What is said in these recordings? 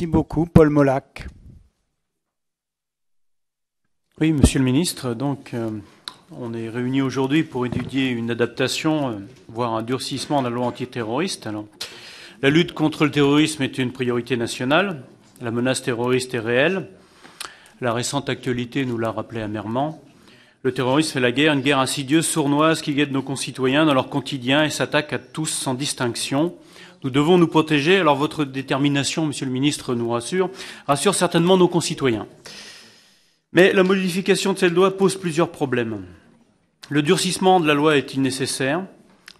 Merci beaucoup, Paul Molac. Oui, Monsieur le Ministre, donc euh, on est réunis aujourd'hui pour étudier une adaptation, euh, voire un durcissement de la loi antiterroriste. la lutte contre le terrorisme est une priorité nationale. La menace terroriste est réelle. La récente actualité nous l'a rappelé amèrement. Le terrorisme fait la guerre, une guerre insidieuse, sournoise, qui guette nos concitoyens dans leur quotidien et s'attaque à tous sans distinction. Nous devons nous protéger. Alors votre détermination, Monsieur le Ministre, nous rassure, rassure certainement nos concitoyens. Mais la modification de cette loi pose plusieurs problèmes. Le durcissement de la loi est-il nécessaire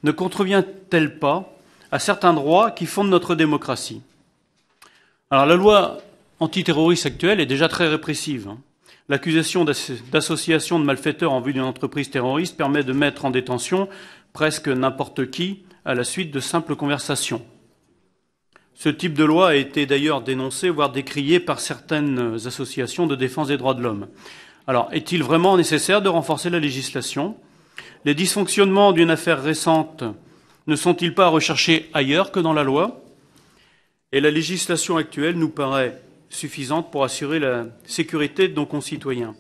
Ne contrevient-elle pas à certains droits qui fondent notre démocratie Alors la loi antiterroriste actuelle est déjà très répressive. Hein. L'accusation d'association de malfaiteurs en vue d'une entreprise terroriste permet de mettre en détention presque n'importe qui à la suite de simples conversations. Ce type de loi a été d'ailleurs dénoncé, voire décrié par certaines associations de défense des droits de l'homme. Alors, est-il vraiment nécessaire de renforcer la législation Les dysfonctionnements d'une affaire récente ne sont-ils pas recherchés ailleurs que dans la loi Et la législation actuelle nous paraît suffisante pour assurer la sécurité de nos concitoyens.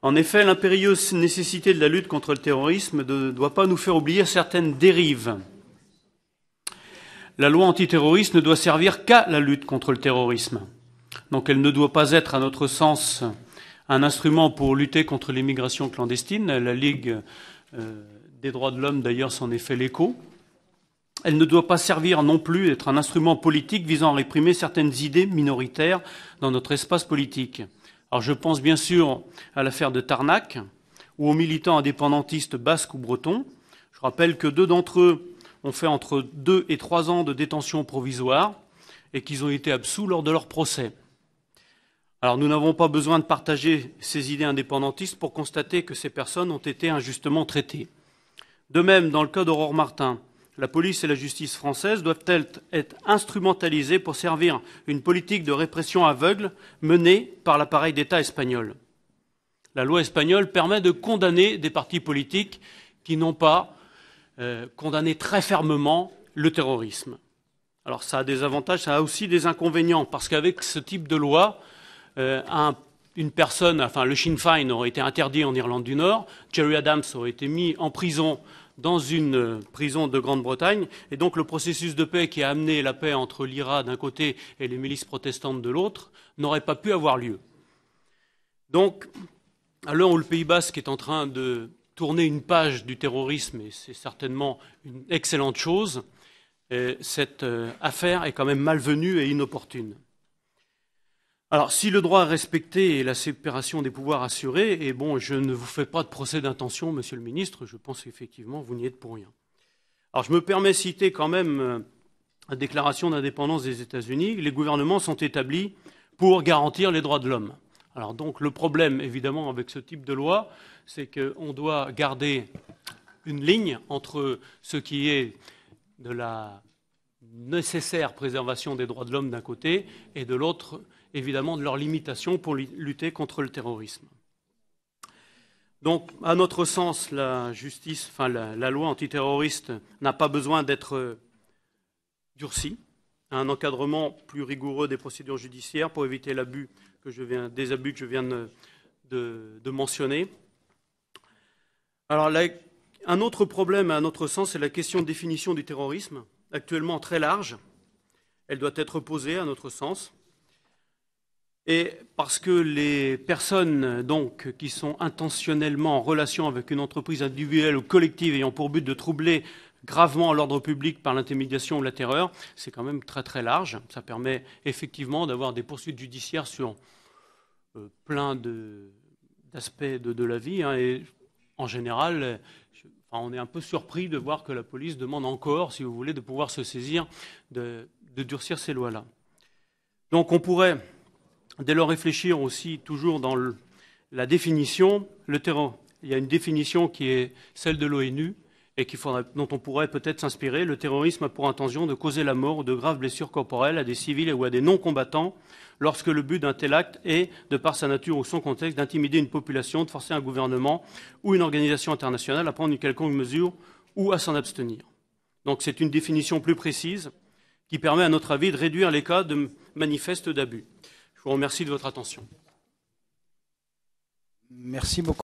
En effet, l'impérieuse nécessité de la lutte contre le terrorisme ne doit pas nous faire oublier certaines dérives la loi antiterroriste ne doit servir qu'à la lutte contre le terrorisme. Donc elle ne doit pas être, à notre sens, un instrument pour lutter contre l'immigration clandestine. La Ligue euh, des droits de l'homme, d'ailleurs, s'en est fait l'écho. Elle ne doit pas servir non plus d'être un instrument politique visant à réprimer certaines idées minoritaires dans notre espace politique. Alors je pense bien sûr à l'affaire de Tarnac ou aux militants indépendantistes basques ou bretons. Je rappelle que deux d'entre eux ont fait entre deux et trois ans de détention provisoire et qu'ils ont été absous lors de leur procès. Alors nous n'avons pas besoin de partager ces idées indépendantistes pour constater que ces personnes ont été injustement traitées. De même, dans le cas d'Aurore Martin, la police et la justice française doivent-elles être instrumentalisées pour servir une politique de répression aveugle menée par l'appareil d'État espagnol La loi espagnole permet de condamner des partis politiques qui n'ont pas euh, condamner très fermement le terrorisme. Alors ça a des avantages, ça a aussi des inconvénients, parce qu'avec ce type de loi, euh, une personne, enfin le Sinn Féin aurait été interdit en Irlande du Nord, Jerry Adams aurait été mis en prison dans une euh, prison de Grande-Bretagne, et donc le processus de paix qui a amené la paix entre l'IRA d'un côté et les milices protestantes de l'autre n'aurait pas pu avoir lieu. Donc, à l'heure où le Pays basque est en train de tourner une page du terrorisme, et c'est certainement une excellente chose, euh, cette euh, affaire est quand même malvenue et inopportune. Alors, si le droit est respecté et la séparation des pouvoirs assurée, et eh bon, je ne vous fais pas de procès d'intention, monsieur le ministre, je pense effectivement vous n'y êtes pour rien. Alors, je me permets de citer quand même euh, la déclaration d'indépendance des États-Unis. Les gouvernements sont établis pour garantir les droits de l'homme. Alors donc le problème évidemment avec ce type de loi, c'est qu'on doit garder une ligne entre ce qui est de la nécessaire préservation des droits de l'homme d'un côté et de l'autre évidemment de leurs limitation pour lutter contre le terrorisme. Donc, à notre sens, la justice, enfin la loi antiterroriste n'a pas besoin d'être durcie un encadrement plus rigoureux des procédures judiciaires pour éviter l'abus que je viens, des abus que je viens de, mentionner. Alors, un autre problème, à notre sens, c'est la question de définition du terrorisme, actuellement très large. Elle doit être posée, à notre sens. Et parce que les personnes donc, qui sont intentionnellement en relation avec une entreprise individuelle ou collective ayant pour but de troubler gravement à l'ordre public par l'intimidation ou la terreur, c'est quand même très très large. Ça permet effectivement d'avoir des poursuites judiciaires sur euh, plein d'aspects de, la vie. Hein, et en général, on est un peu surpris de voir que la police demande encore, si vous voulez, de pouvoir se saisir, de, durcir ces lois-là. Donc on pourrait dès lors réfléchir aussi toujours dans la définition. Le terrain, il y a une définition qui est celle de l'ONU, et dont on pourrait peut-être s'inspirer, le terrorisme a pour intention de causer la mort ou de graves blessures corporelles à des civils ou à des non-combattants lorsque le but d'un tel acte est, de par sa nature ou son contexte, d'intimider une population, de forcer un gouvernement ou une organisation internationale à prendre une quelconque mesure ou à s'en abstenir. Donc c'est une définition plus précise qui permet, à notre avis, de réduire les cas de manifestes d'abus. Je vous remercie de votre attention. Merci beaucoup.